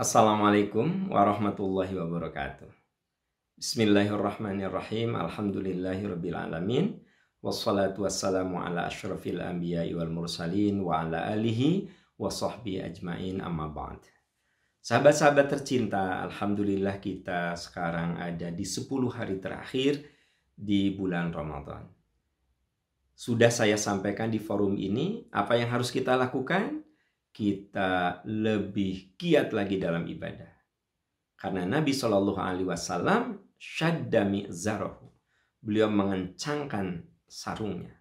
Assalamualaikum warahmatullahi wabarakatuh. Bismillahirrahmanirrahim. Alhamdulillahirrabbilalamin. Wassalatu wassalamu ala ashrafil anbiya wal mursalin wa ala alihi wa sahbihi ajmain amma ba'd. Sahabat-sahabat tercinta, Alhamdulillah kita sekarang ada di 10 hari terakhir di bulan Ramadan. Sudah saya sampaikan di forum ini, apa yang harus kita lakukan? kita lebih kiat lagi dalam ibadah. Karena Nabi Shallallahu Alaihi Wasallam syaddami zarahu. Beliau mengencangkan sarungnya.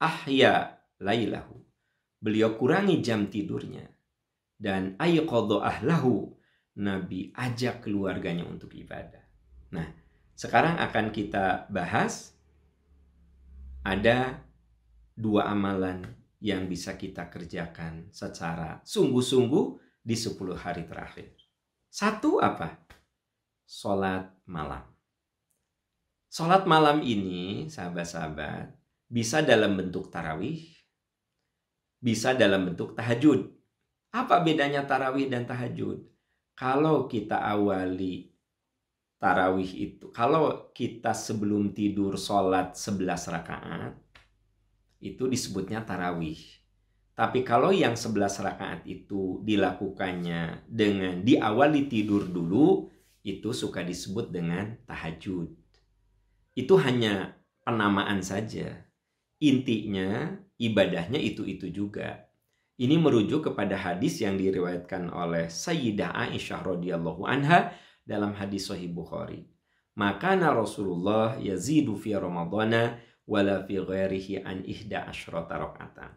Ahya lailahu. Beliau kurangi jam tidurnya. Dan ayyukodo ahlahu. Nabi ajak keluarganya untuk ibadah. Nah, sekarang akan kita bahas ada dua amalan yang bisa kita kerjakan secara sungguh-sungguh di 10 hari terakhir. Satu apa? Salat malam. Salat malam ini, sahabat-sahabat, bisa dalam bentuk tarawih, bisa dalam bentuk tahajud. Apa bedanya tarawih dan tahajud? Kalau kita awali tarawih itu, kalau kita sebelum tidur sholat 11 rakaat, itu disebutnya tarawih. Tapi kalau yang 11 rakaat itu dilakukannya dengan diawali tidur dulu, itu suka disebut dengan tahajud. Itu hanya penamaan saja. Intinya ibadahnya itu-itu juga. Ini merujuk kepada hadis yang diriwayatkan oleh Sayyidah Aisyah radhiyallahu anha dalam hadis Sahih Bukhari. Makana Rasulullah yazidu fi Ramadhana wala fi ghairihi an ihda asyrata rakaatan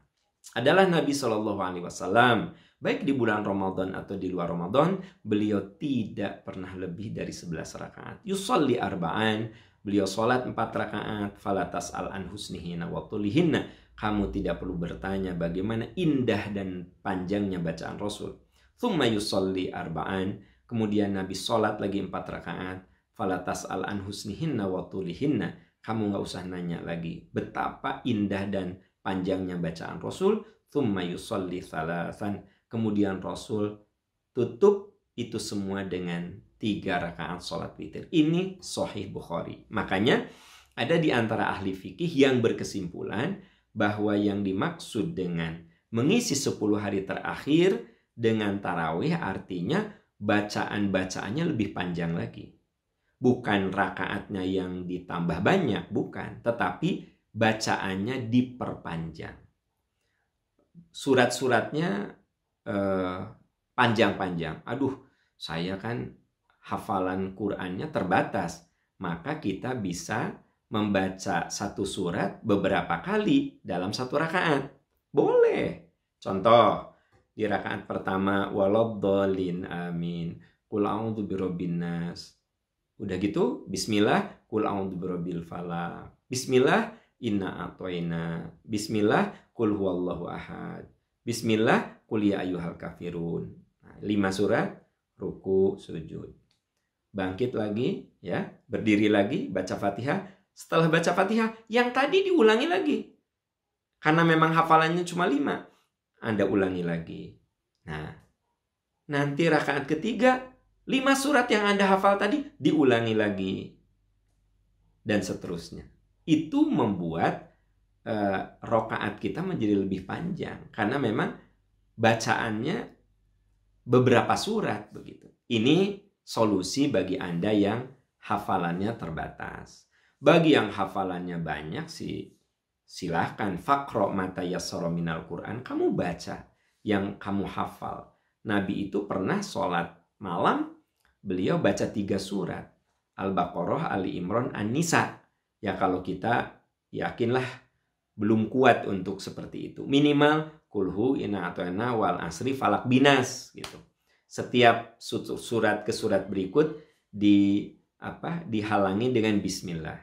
adalah Nabi Shallallahu Alaihi Wasallam baik di bulan Ramadan atau di luar Ramadan beliau tidak pernah lebih dari 11 rakaat yusalli arba'an beliau sholat empat rakaat falatas al an husnihinna wa tulihinna kamu tidak perlu bertanya bagaimana indah dan panjangnya bacaan Rasul thumma yusalli arba'an kemudian Nabi sholat lagi empat rakaat falatas al an husnihinna wa tulihinna kamu nggak usah nanya lagi betapa indah dan panjangnya bacaan Rasul. Thumma yusalli salasan Kemudian Rasul tutup itu semua dengan tiga rakaat sholat witir. Ini Sahih Bukhari. Makanya ada di antara ahli fikih yang berkesimpulan bahwa yang dimaksud dengan mengisi 10 hari terakhir dengan tarawih artinya bacaan-bacaannya lebih panjang lagi bukan rakaatnya yang ditambah banyak, bukan, tetapi bacaannya diperpanjang. Surat-suratnya panjang eh, panjang-panjang. Aduh, saya kan hafalan Qur'annya terbatas, maka kita bisa membaca satu surat beberapa kali dalam satu rakaat. Boleh. Contoh, di rakaat pertama walobdolin amin. Qul birobinas Udah gitu, bismillah, kul a'udzuberobbil falak. Bismillah, inna atoina. Bismillah, kul huwallahu ahad. Bismillah, kul ya ayuhal kafirun. Nah, lima surat, ruku, sujud. Bangkit lagi, ya, berdiri lagi, baca fatihah. Setelah baca fatihah, yang tadi diulangi lagi. Karena memang hafalannya cuma lima. Anda ulangi lagi. Nah, nanti rakaat ketiga Lima surat yang Anda hafal tadi diulangi lagi. Dan seterusnya. Itu membuat e, rokaat kita menjadi lebih panjang. Karena memang bacaannya beberapa surat begitu. Ini solusi bagi Anda yang hafalannya terbatas. Bagi yang hafalannya banyak sih silahkan fakro mata yasoro minal Quran. Kamu baca yang kamu hafal. Nabi itu pernah sholat malam beliau baca tiga surat. Al-Baqarah, Ali Imran, An-Nisa. Ya kalau kita yakinlah belum kuat untuk seperti itu. Minimal kulhu ina ina wal asri falak binas gitu. Setiap surat ke surat berikut di apa dihalangi dengan bismillah.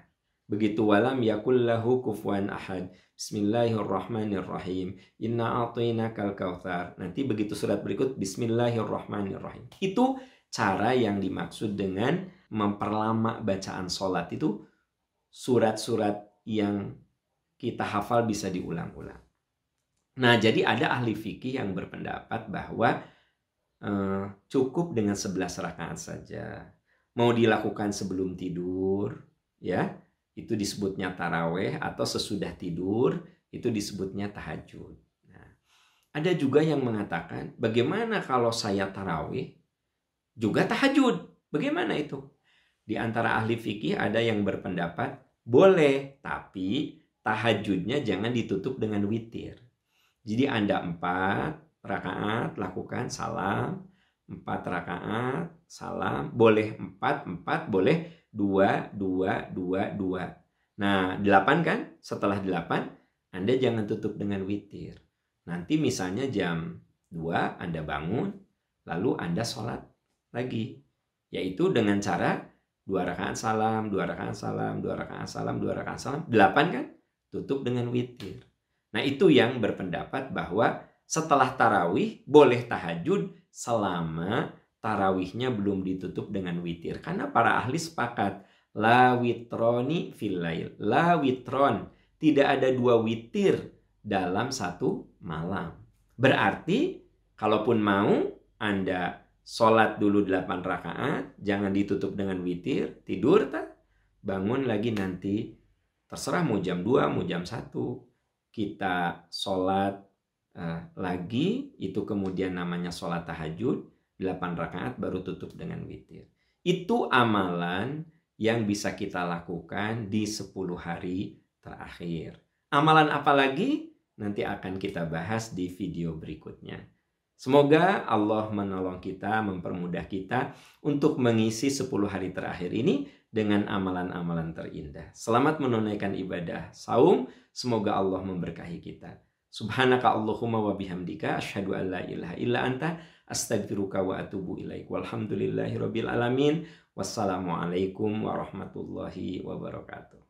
Begitu walam yakullahu kufuan ahad. Bismillahirrahmanirrahim. Inna atina kal kautsar. Nanti begitu surat berikut Bismillahirrahmanirrahim. Itu cara yang dimaksud dengan memperlama bacaan sholat itu surat-surat yang kita hafal bisa diulang-ulang. Nah, jadi ada ahli fikih yang berpendapat bahwa eh, cukup dengan 11 rakaat saja. Mau dilakukan sebelum tidur, ya, itu disebutnya taraweh atau sesudah tidur, itu disebutnya tahajud. Nah, ada juga yang mengatakan, bagaimana kalau saya taraweh juga tahajud. Bagaimana itu? Di antara ahli fikih ada yang berpendapat boleh, tapi tahajudnya jangan ditutup dengan witir. Jadi Anda empat rakaat lakukan salam, empat rakaat salam, boleh empat empat boleh dua dua dua dua. Nah delapan kan? Setelah delapan Anda jangan tutup dengan witir. Nanti misalnya jam dua Anda bangun, lalu Anda sholat lagi yaitu dengan cara dua rakaat salam, dua rakaat salam, dua rakaat salam, dua rakaat salam, delapan kan? Tutup dengan witir. Nah itu yang berpendapat bahwa setelah tarawih boleh tahajud selama tarawihnya belum ditutup dengan witir. Karena para ahli sepakat la witroni fil filail, la witron. Tidak ada dua witir dalam satu malam. Berarti kalaupun mau Anda Sholat dulu 8 rakaat, jangan ditutup dengan witir, tidur tak? Bangun lagi nanti, terserah mau jam 2, mau jam 1, kita sholat uh, lagi, itu kemudian namanya sholat tahajud, 8 rakaat baru tutup dengan witir. Itu amalan yang bisa kita lakukan di 10 hari terakhir. Amalan apa lagi? Nanti akan kita bahas di video berikutnya. Semoga Allah menolong kita, mempermudah kita untuk mengisi 10 hari terakhir ini dengan amalan-amalan terindah. Selamat menunaikan ibadah saum. Semoga Allah memberkahi kita. Subhanaka Allahumma wa bihamdika asyhadu an la ilaha illa anta astagfiruka wa atubu ilaik. Walhamdulillahi alamin. Wassalamualaikum warahmatullahi wabarakatuh.